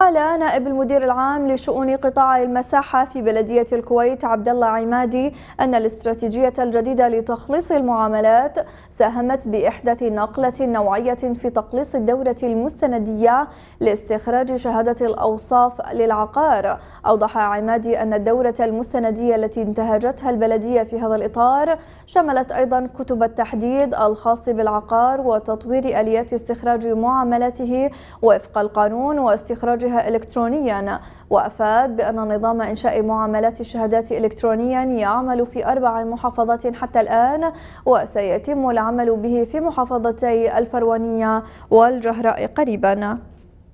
قال نائب المدير العام لشؤون قطاع المساحة في بلدية الكويت عبد الله عمادي أن الاستراتيجية الجديدة لتخليص المعاملات ساهمت بإحداث نقلة نوعية في تقليص الدورة المستندية لاستخراج شهادة الأوصاف للعقار أوضح عمادي أن الدورة المستندية التي انتهجتها البلدية في هذا الإطار شملت أيضا كتب التحديد الخاص بالعقار وتطوير آليات استخراج معاملاته وفق القانون واستخراج بصدورها إلكترونيا وأفاد بأن نظام إنشاء معاملات الشهادات إلكترونيا يعمل في أربع محافظات حتى الآن وسيتم العمل به في محافظتي الفروانية والجهراء قريبا